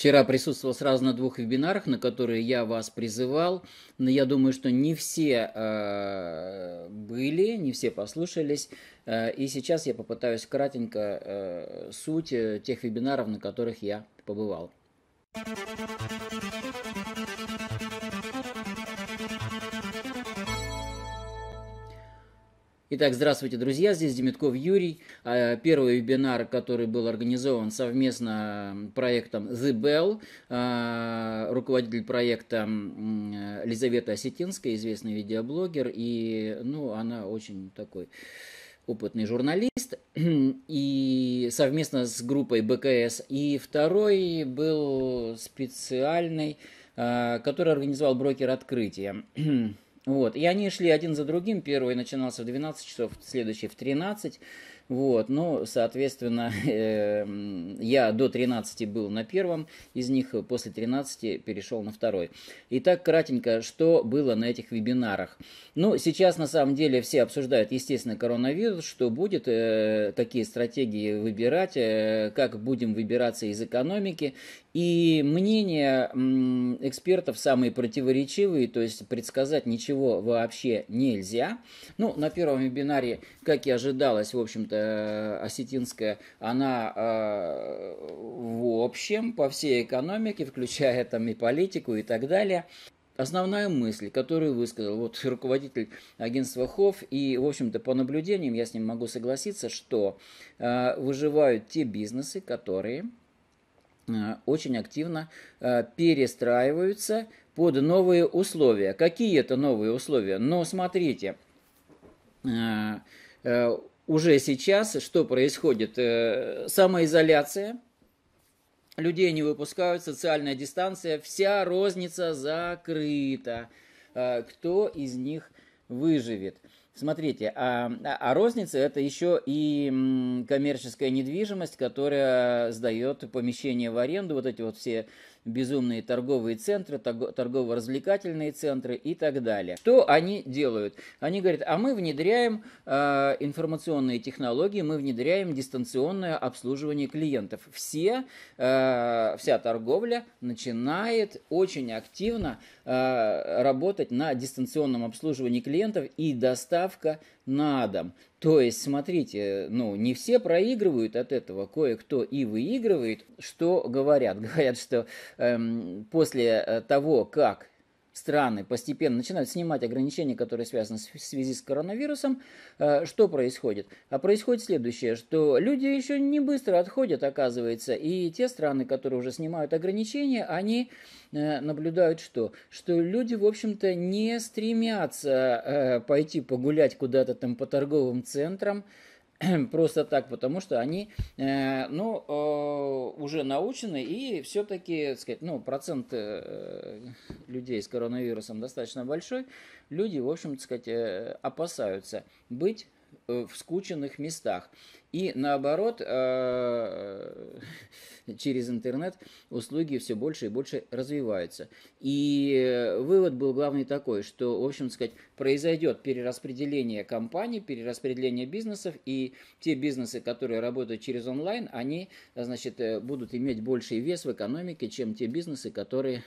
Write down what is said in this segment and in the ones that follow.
вчера присутствовал сразу на двух вебинарах, на которые я вас призывал, но я думаю, что не все э, были, не все послушались, э, и сейчас я попытаюсь кратенько э, суть э, тех вебинаров, на которых я побывал. Итак, здравствуйте, друзья, здесь Демитков Юрий. А, первый вебинар, который был организован совместно проектом The Bell, а, руководитель проекта Лизавета Осетинская, известный видеоблогер, и ну, она очень такой опытный журналист, и совместно с группой БКС. И второй был специальный, а, который организовал брокер открытия. Вот. И они шли один за другим. Первый начинался в 12 часов, следующий в 13. Вот, ну, соответственно, эм, я до 13 был на первом из них, после 13 перешел на второй. Итак, кратенько, что было на этих вебинарах? Ну, сейчас на самом деле все обсуждают, естественно, коронавирус, что будет, э, какие стратегии выбирать, э, как будем выбираться из экономики. И мнения экспертов самые противоречивые, то есть предсказать ничего вообще нельзя. Ну, на первом вебинаре, как и ожидалось, в общем-то, Э, осетинская, она э, в общем по всей экономике, включая там и политику и так далее, основная мысль, которую высказал вот руководитель агентства ХОВ, и, в общем-то, по наблюдениям я с ним могу согласиться, что э, выживают те бизнесы, которые очень активно перестраиваются под новые условия. Какие это новые условия? Но смотрите, уже сейчас что происходит? Э, самоизоляция людей не выпускают, социальная дистанция, вся розница закрыта. Э, кто из них выживет? Смотрите, а, а розница это еще и коммерческая недвижимость, которая сдает помещение в аренду, вот эти вот все безумные торговые центры, торгово-развлекательные центры и так далее. Что они делают? Они говорят, а мы внедряем э, информационные технологии, мы внедряем дистанционное обслуживание клиентов. Все, э, вся торговля начинает очень активно Э, работать на дистанционном обслуживании клиентов и доставка на дом. То есть, смотрите, ну, не все проигрывают от этого, кое-кто и выигрывает. Что говорят? Говорят, что эм, после э, того, как страны постепенно начинают снимать ограничения, которые связаны в связи с коронавирусом, э, что происходит? А происходит следующее, что люди еще не быстро отходят, оказывается, и те страны, которые уже снимают ограничения, они э, наблюдают что? Что люди, в общем-то, не стремятся э, пойти погулять куда-то там по торговым центрам, просто так, потому что они, э, ну, э, уже научены, и все-таки, сказать, ну, процент э, людей с коронавирусом достаточно большой, люди, в общем, сказать, опасаются быть Э, в скученных местах. И наоборот, э, через интернет услуги все больше и больше развиваются. И э, вывод был главный такой, что, в общем сказать, произойдет перераспределение компаний, перераспределение бизнесов, и те бизнесы, которые работают через онлайн, они, значит, будут иметь больший вес в экономике, чем те бизнесы, которые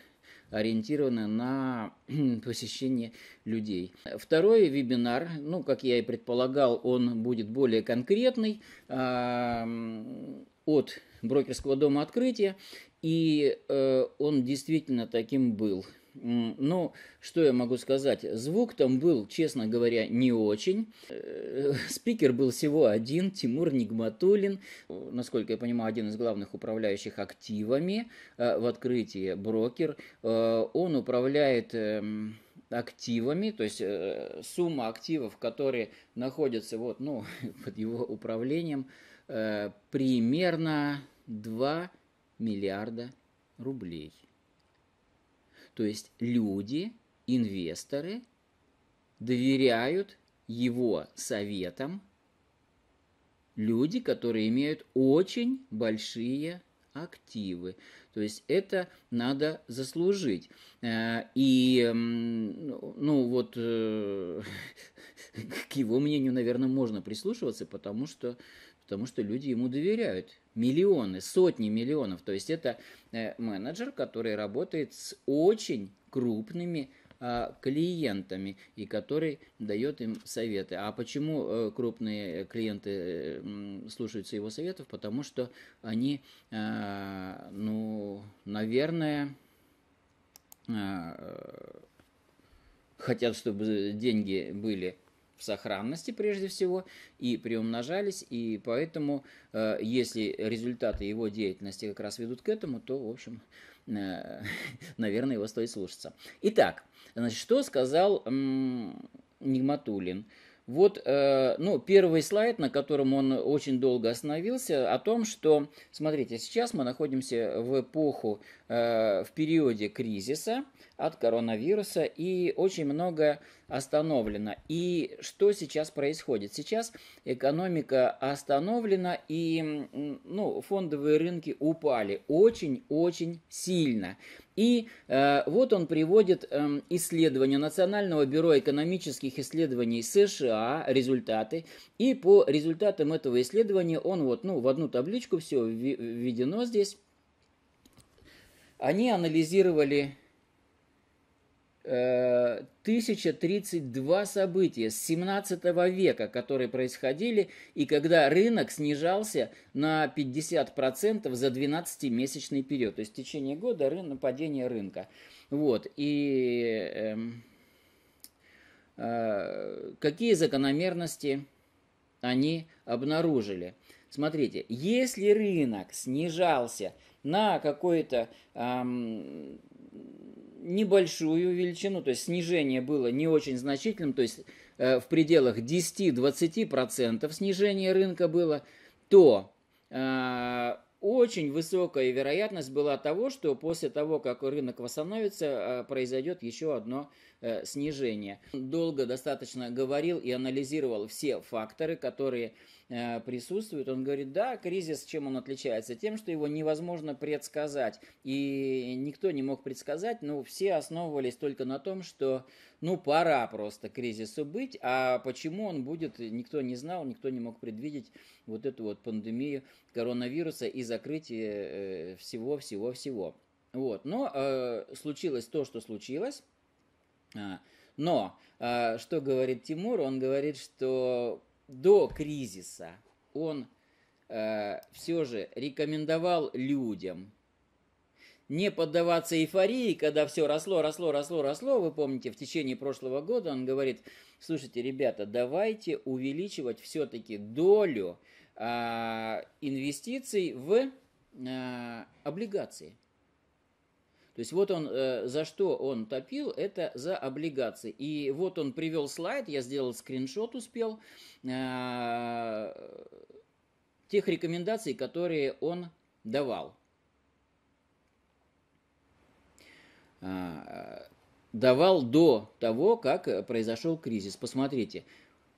ориентированы на посещение людей. Второй вебинар, ну, как я и предполагал, он будет более конкретный а, от брокерского дома открытия, и э, он действительно таким был. Ну, что я могу сказать? Звук там был, честно говоря, не очень. Э, спикер был всего один, Тимур Нигматулин, э, насколько я понимаю, один из главных управляющих активами э, в открытии брокер. Он управляет эм, активами, то есть сумма активов, которые находятся вот, ну, под его управлением, примерно 2 миллиарда рублей. То есть люди, инвесторы доверяют его советам люди, которые имеют очень большие активы. То есть это надо заслужить. Э, и, ну, ну вот, э, к его мнению, наверное, можно прислушиваться, потому что потому что люди ему доверяют. Миллионы, сотни миллионов. То есть это э, менеджер, который работает с очень крупными а, клиентами и который дает им советы. А почему э, крупные клиенты э, слушаются его советов? Потому что они, ну, наверное, хотят, чтобы деньги были сохранности прежде всего и приумножались, и поэтому, э, если результаты его деятельности как раз ведут к этому, то, в общем, э, наверное, его стоит слушаться. Итак, значит, что сказал Нигматулин? Вот, э, ну, первый слайд, на котором он очень долго остановился, о том, что, смотрите, сейчас мы находимся в эпоху Э, в периоде кризиса от коронавируса, и очень много остановлено. И что сейчас происходит? Сейчас экономика остановлена, и ну, фондовые рынки упали очень-очень сильно. И э, вот он приводит э, эм, исследования Национального бюро экономических исследований США, результаты. И по результатам этого исследования он вот, ну, в одну табличку все введено здесь они анализировали 1032 э, события с 17 века, которые происходили, и когда рынок снижался на 50% за 12-месячный период. То есть в течение года рынок, падение рынка. Вот. И эм, э, какие закономерности они обнаружили? Смотрите, если рынок снижался на какой-то эм, небольшую величину, то есть снижение было не очень значительным, то есть э, в пределах 10-20% снижение рынка было, то э, очень высокая вероятность была того, что после того, как рынок восстановится, э, произойдет еще одно э, снижение. Долго достаточно говорил и анализировал все факторы, которые Э, присутствует. Он говорит, да, кризис чем он отличается? Тем, что его невозможно предсказать. И никто не мог предсказать, но все основывались только на том, что ну пора просто кризису быть, а почему он будет, никто не знал, никто не мог предвидеть вот эту вот пандемию коронавируса и закрытие всего-всего-всего. Э, вот. Но э, случилось то, что случилось. А, но, э, что говорит Тимур, он говорит, что до кризиса он э, все же рекомендовал людям не поддаваться эйфории, когда все росло, росло, росло, росло. Вы помните, в течение прошлого года он говорит, слушайте, ребята, давайте увеличивать все-таки долю э, инвестиций в э, облигации. То есть вот он, э, за что он топил, это за облигации. И вот он привел слайд, я сделал скриншот, успел, э, тех рекомендаций, которые он давал. А, э, давал до того, как произошел кризис. Посмотрите,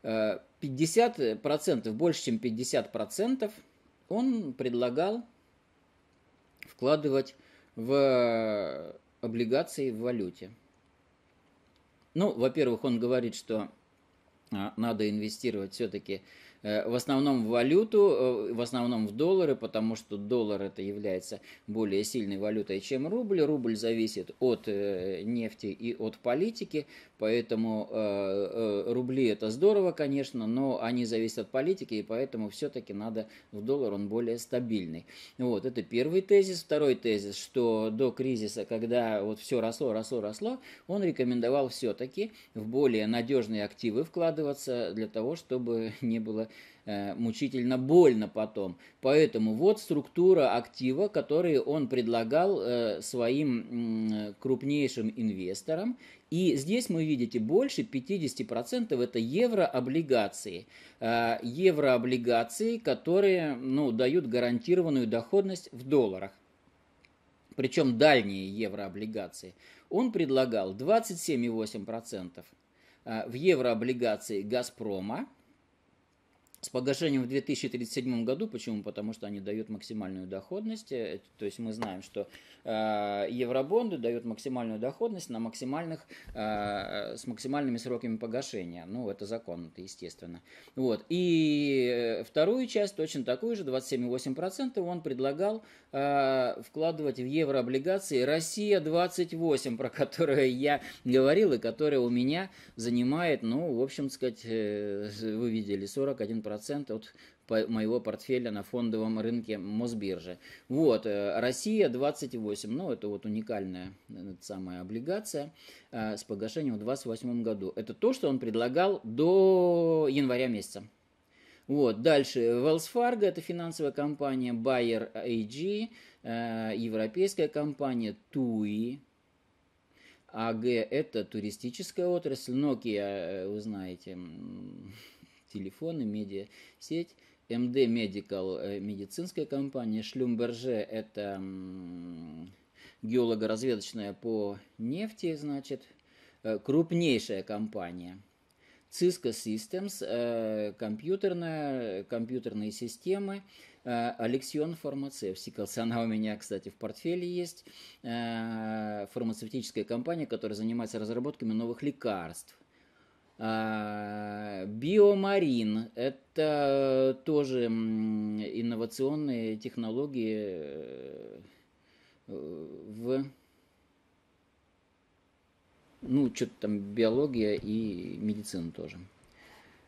50%, э, больше чем 50% он предлагал вкладывать в э, облигации в валюте. Ну, во-первых, он говорит, что а, надо инвестировать все-таки Э, в основном в валюту, э, в основном в доллары, потому что доллар это является более сильной валютой, чем рубль. Рубль зависит от э, нефти и от политики, поэтому рубли это здорово, конечно, но они зависят от политики, и поэтому все-таки надо в доллар, он более стабильный. Вот, это первый тезис. Второй тезис, что до кризиса, когда вот все росло, росло, росло, он рекомендовал все-таки в более надежные активы вкладываться для того, чтобы не было Э, мучительно больно потом. Поэтому вот структура актива, который он предлагал э, своим крупнейшим инвесторам. И здесь мы видите больше 50% это еврооблигации. Э, еврооблигации, которые ну, дают гарантированную доходность в долларах причем дальние еврооблигации, он предлагал 27,8% в еврооблигации «Газпрома», с погашением в 2037 году. Почему? Потому что они дают максимальную доходность. Э, то есть мы знаем, что э, евробонды дают максимальную доходность на максимальных, э, с максимальными сроками погашения. Ну, это законно это естественно. Вот. И э, вторую часть, точно такую же, 27,8%, он предлагал э, вкладывать в еврооблигации «Россия-28», про которую я говорил и которая у меня занимает, ну, в общем, сказать, э, вы видели, 41% 1% от моего портфеля на фондовом рынке Мосбиржи. Вот, э, Россия 28, ну это вот уникальная э, самая облигация э, с погашением в 28 году. Это то, что он предлагал до января месяца. Вот, дальше Wells Fargo, это финансовая компания Bayer AG, европейская компания TUI, АГ – это туристическая отрасль, Nokia, вы знаете, телефоны, медиа-сеть. МД Medical э, – медицинская компания. Шлюмберже – это геолого-разведочная по нефти, значит, э, крупнейшая компания. Cisco Systems, э, компьютерная, компьютерные системы, Алексион Pharmaceuticals, она у меня, кстати, в портфеле есть, фармацевтическая компания, которая занимается разработками новых лекарств. Э, биомарин – это тоже инновационные технологии э, в ну, что-то там биология и медицина тоже.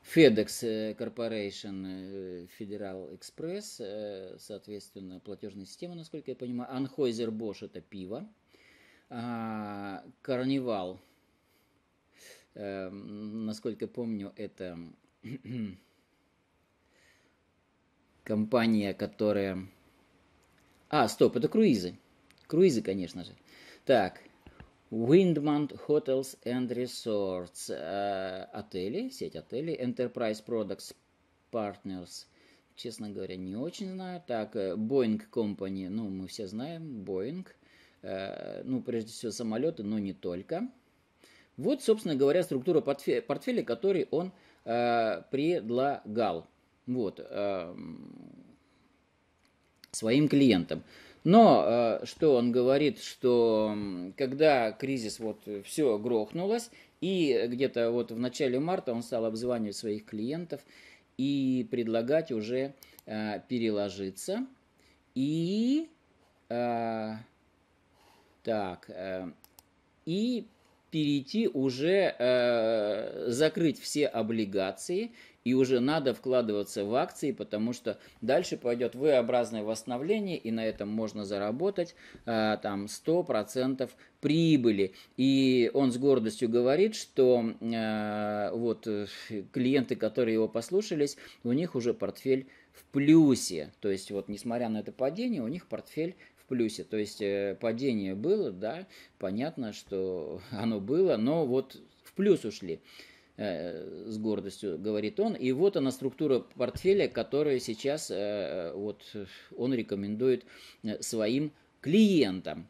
FedEx Corporation, Federal Express, соответственно, платежная система, насколько я понимаю. Anheuser Bosch – это пиво. А, Карнивал – Эм, насколько помню, это компания, которая... А, стоп, это круизы. Круизы, конечно же. Так, Windmont Hotels and Resorts. Э, отели, сеть отелей. Enterprise Products Partners. Честно говоря, не очень знаю. Так, э, Boeing Company. Ну, мы все знаем. Boeing. Э, ну, прежде всего, самолеты, но не только. Вот, собственно говоря, структура портфеля, портфеля который он э, предлагал вот, э, своим клиентам. Но э, что он говорит, что когда кризис вот все грохнулось, и где-то вот в начале марта он стал обзванивать своих клиентов и предлагать уже э, переложиться. И э, так, э, и перейти уже, э, закрыть все облигации, и уже надо вкладываться в акции, потому что дальше пойдет V-образное восстановление, и на этом можно заработать э, там 100% прибыли. И он с гордостью говорит, что э, вот клиенты, которые его послушались, у них уже портфель в плюсе. То есть вот несмотря на это падение, у них портфель плюсе. То есть э, падение было, да, понятно, что оно было, но вот в плюс ушли э, с гордостью говорит он. И вот она структура портфеля, которую сейчас э, вот, он рекомендует своим клиентам.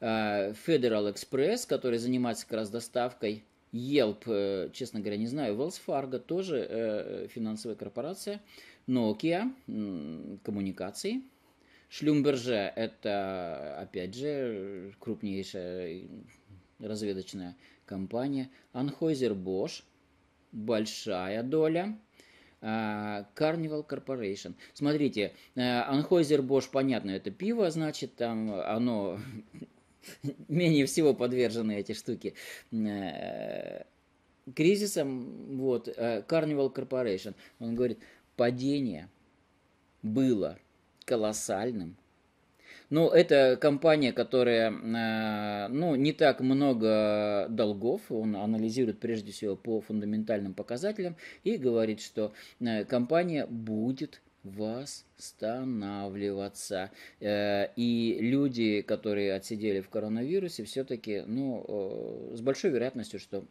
Federal Express, который занимается как раз доставкой, Yelp, честно говоря, не знаю, Wells Fargo тоже финансовая корпорация, Nokia, коммуникации – Шлюмберже – это, опять же, крупнейшая разведочная компания. Анхойзер Бош – большая доля. А, Carnival Corporation. Смотрите, Anheuser э, Bosch, понятно, это пиво, значит, там оно менее всего подвержены эти штуки э, кризисом. Вот, э, Carnival Corporation. Он говорит, падение было колоссальным. Ну, это компания, которая, э, ну, не так много долгов, он анализирует прежде всего по фундаментальным показателям и говорит, что э, компания будет восстанавливаться. Э, и люди, которые отсидели в коронавирусе, все-таки, ну, с большой вероятностью, что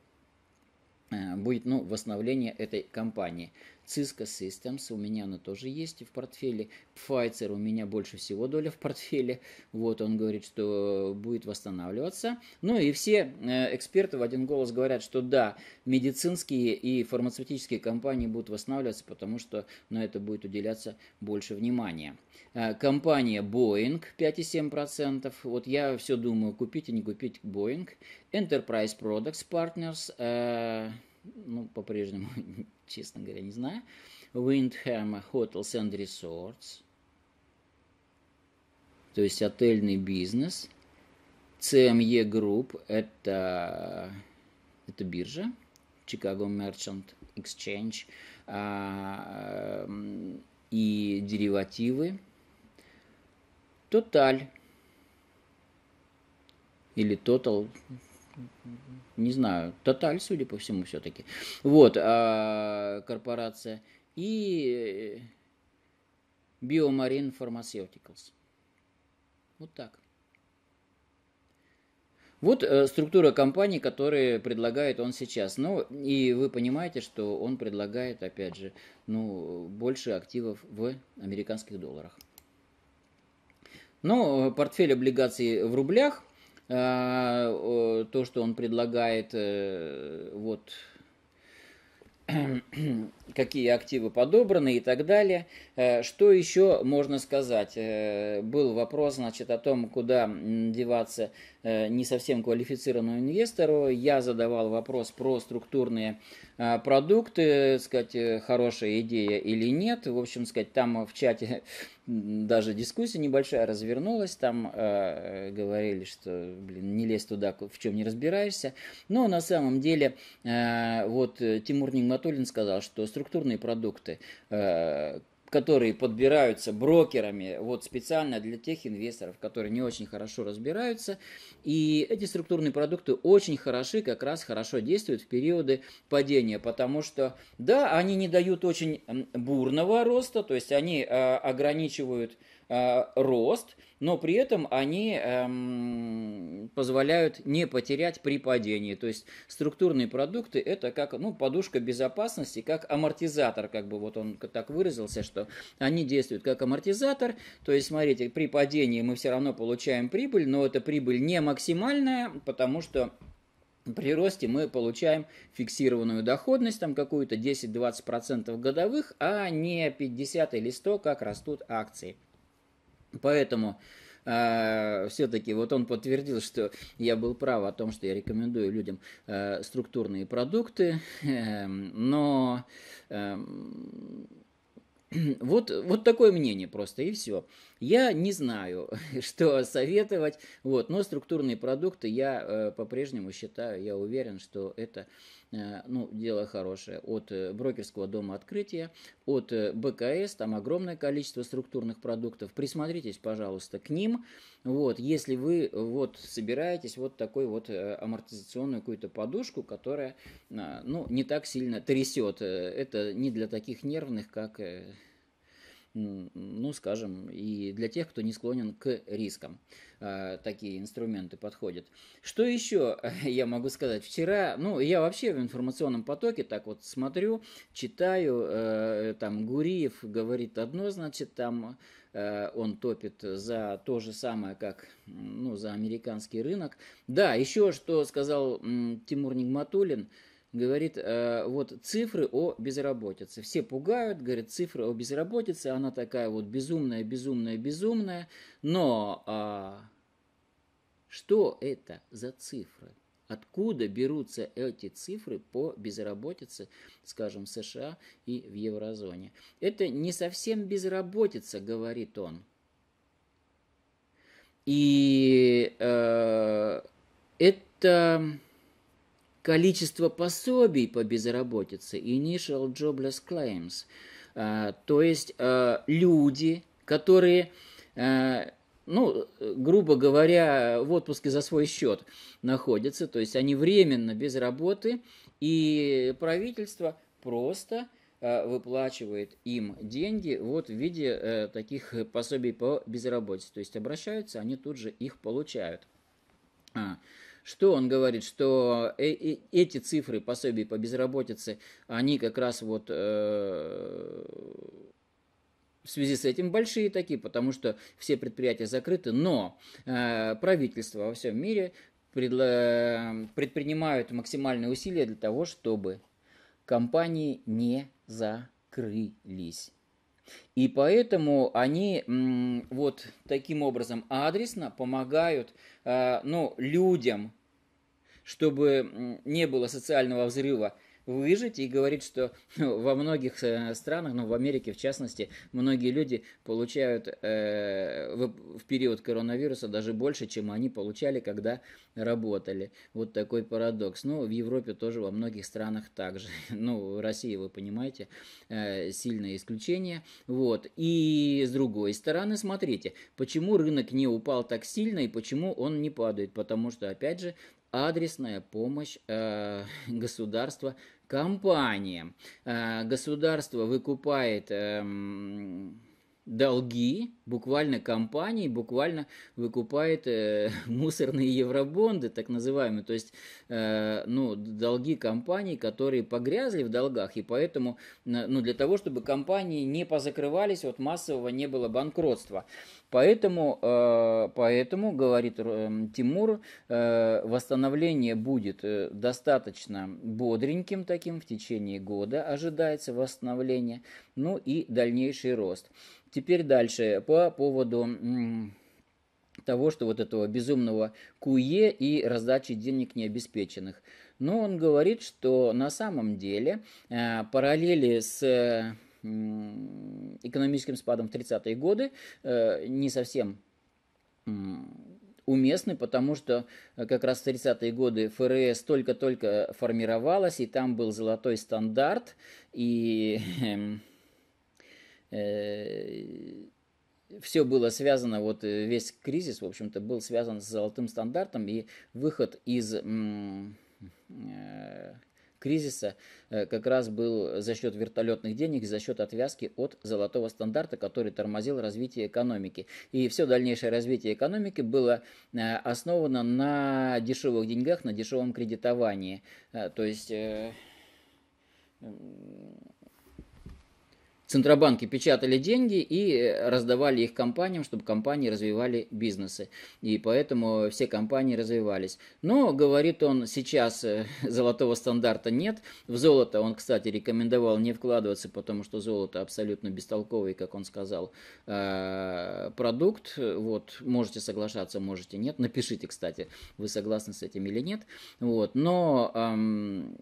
будет ну, восстановление этой компании. Cisco Systems у меня она тоже есть и в портфеле. Pfizer у меня больше всего доля в портфеле. Вот он говорит, что будет восстанавливаться. Ну и все э, эксперты в один голос говорят, что да, медицинские и фармацевтические компании будут восстанавливаться, потому что на это будет уделяться больше внимания. Э, компания Boeing 5,7%. Вот я все думаю, купить и не купить Boeing. Enterprise Products Partners. Э ну, по-прежнему, честно говоря, не знаю. Windham Hotels and Resorts, то есть отельный бизнес. CME Group – это, это биржа, Chicago Merchant Exchange, а, и деривативы. Total или Total, не знаю, Тоталь, судя по всему, все-таки. Вот, а, корпорация. И э, Biomarine Pharmaceuticals. Вот так. Вот э, структура компаний, которые предлагает он сейчас. Ну, и вы понимаете, что он предлагает, опять же, ну, больше активов в американских долларах. Но ну, э, портфель облигаций в рублях – а, то, что он предлагает, э, вот какие активы подобраны и так далее. Э, что еще можно сказать? Э, был вопрос, значит, о том, куда деваться не совсем квалифицированному инвестору. Я задавал вопрос про структурные а, продукты, э, сказать, э, хорошая идея или нет. В общем, сказать, там в чате даже дискуссия небольшая развернулась, там э, говорили, что, блин, не лезь туда, в чем не разбираешься. Но на самом деле, э, вот э, Тимур Нигматуллин сказал, что структурные продукты, э, которые подбираются брокерами вот специально для тех инвесторов, которые не очень хорошо разбираются. И эти структурные продукты очень хороши, как раз хорошо действуют в периоды падения, потому что, да, они не дают очень бурного роста, то есть они а, ограничивают Э, рост, но при этом они эм, позволяют не потерять при падении. То есть структурные продукты это как ну, подушка безопасности, как амортизатор, как бы вот он так выразился, что они действуют как амортизатор. То есть, смотрите, при падении мы все равно получаем прибыль, но эта прибыль не максимальная, потому что при росте мы получаем фиксированную доходность, там какую-то 10-20% годовых, а не 50 или 100, как растут акции. Поэтому э, а, все-таки вот он подтвердил, что я был прав о том, что я рекомендую людям э, структурные продукты, э, но э, вот, вот такое мнение просто, и все. Я не знаю, что советовать, вот, но структурные продукты я э, по-прежнему считаю, я уверен, что это э, ну, дело хорошее. От э, брокерского дома открытия, от э, БКС, там огромное количество структурных продуктов. Присмотритесь, пожалуйста, к ним. Вот, если вы вот собираетесь вот такой вот э, амортизационную какую-то подушку, которая, ну, не так сильно трясет. Это не для таких нервных, как ну, скажем, и для тех, кто не склонен к рискам. А, такие инструменты подходят. Что еще я могу сказать? Вчера, ну, я вообще в информационном потоке так вот смотрю, читаю, э, там Гуриев говорит одно, значит, там э, он топит за то же самое, как ну, за американский рынок. Да, еще что сказал Тимур Нигматулин – говорит, э, вот цифры о безработице. Все пугают, говорят, цифры о безработице, она такая вот безумная, безумная, безумная. Но э, что это за цифры? Откуда берутся эти цифры по безработице, скажем, в США и в еврозоне? Это не совсем безработица, говорит он. И э, это количество пособий по безработице, Initial Jobless Claims, а, то есть а, люди, которые, а, ну, грубо говоря, в отпуске за свой счет находятся, то есть они временно без работы, и правительство просто а, выплачивает им деньги вот в виде э, таких пособий по безработице. То есть обращаются, они тут же их получают. А. Что он говорит? Что э -э эти цифры пособий по безработице, они как раз вот э в связи с этим большие такие, потому что все предприятия закрыты, но э, правительство во всем мире предпринимают максимальные усилия для того, чтобы компании не закрылись. И поэтому они вот таким образом адресно помогают а, ну, людям, чтобы не было социального взрыва, выжить и говорит, что ну, во многих э, странах, ну в Америке в частности, многие люди получают э, в, в период коронавируса даже больше, чем они получали, когда работали. Вот такой парадокс. Ну в Европе тоже во многих странах также. Ну в России вы понимаете э, сильное исключение. Вот и с другой стороны, смотрите, почему рынок не упал так сильно и почему он не падает, потому что опять же адресная помощь э, государства компаниям. Э, государство выкупает... Э, долги буквально компании, буквально выкупает э, мусорные евробонды, так называемые, то есть э, ну, долги компаний, которые погрязли в долгах, и поэтому э, ну, для того, чтобы компании не позакрывались, вот массового не было банкротства. Поэтому, э, поэтому говорит э, Тимур, э, восстановление будет э, достаточно бодреньким таким в течение года ожидается восстановление, ну и дальнейший рост. Теперь дальше по поводу того, что вот этого безумного куе и раздачи денег необеспеченных. Но он говорит, что на самом деле э, параллели с экономическим спадом в 30-е годы э, не совсем уместны, потому что э, как раз в 30-е годы ФРС только-только формировалась, и там был золотой стандарт, и Э, все было связано, вот э, весь кризис, в общем-то, был связан с золотым стандартом и выход из э, кризиса как раз был за счет вертолетных денег, за счет отвязки от золотого стандарта, который тормозил развитие экономики. И все дальнейшее развитие экономики было основано на дешевых деньгах, на дешевом кредитовании. То есть Центробанки печатали деньги и э, раздавали их компаниям, чтобы компании развивали бизнесы. И поэтому все компании развивались. Но, говорит он, сейчас э, золотого стандарта нет. В золото он, кстати, рекомендовал не вкладываться, потому что золото абсолютно бестолковый, как он сказал, э, продукт. Вот, можете соглашаться, можете нет. Напишите, кстати, вы согласны с этим или нет. Вот, но... Эм,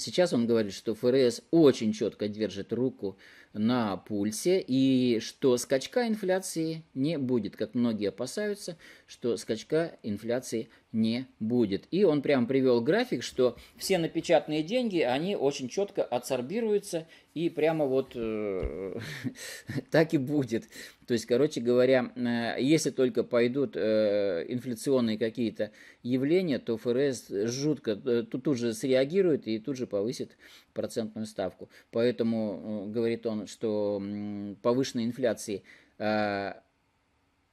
Сейчас он говорит, что ФРС очень четко держит руку на пульсе, и что скачка инфляции не будет, как многие опасаются, что скачка инфляции не будет. И он прям привел график, что все напечатанные деньги, они очень четко адсорбируются, и прямо вот э, так и будет. То есть, короче говоря, э, если только пойдут э, инфляционные какие-то явления, то ФРС жутко тут, тут же среагирует и тут же повысит процентную ставку. Поэтому, говорит он, что повышенной инфляции а,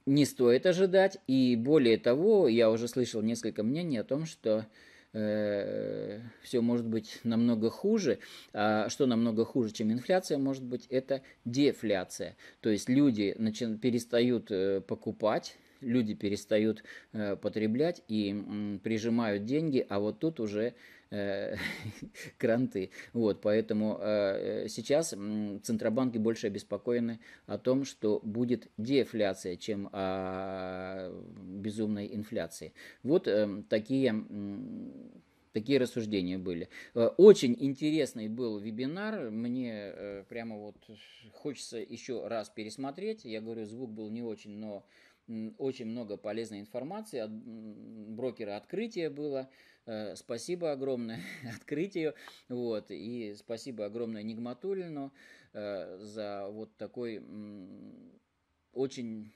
не стоит ожидать. И более того, я уже слышал несколько мнений о том, что э, все может быть намного хуже. А что намного хуже, чем инфляция, может быть, это дефляция. То есть люди начин, перестают э, покупать люди перестают э, потреблять и э, прижимают деньги, а вот тут уже Э, кранты. Вот, поэтому э, сейчас центробанки больше обеспокоены о том, что будет дефляция, чем о а, безумной инфляции. Вот эм, такие Такие рассуждения были. Э, очень интересный был вебинар. Мне прямо вот хочется еще раз пересмотреть. Я говорю, звук был не очень, но очень много полезной информации. От брокера открытие было. Э, спасибо огромное открытию. Вот. И спасибо огромное Нигматулину э, за вот такой очень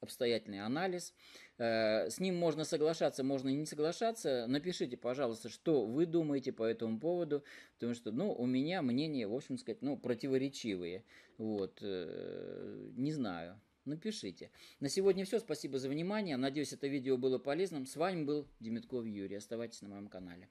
обстоятельный анализ. Э, с ним можно соглашаться, можно не соглашаться. Напишите, пожалуйста, что вы думаете по этому поводу, потому что, ну, у меня мнения, в общем сказать, ну, противоречивые. Вот, не знаю напишите. На сегодня все. Спасибо за внимание. Надеюсь, это видео было полезным. С вами был Демитков Юрий. Оставайтесь на моем канале.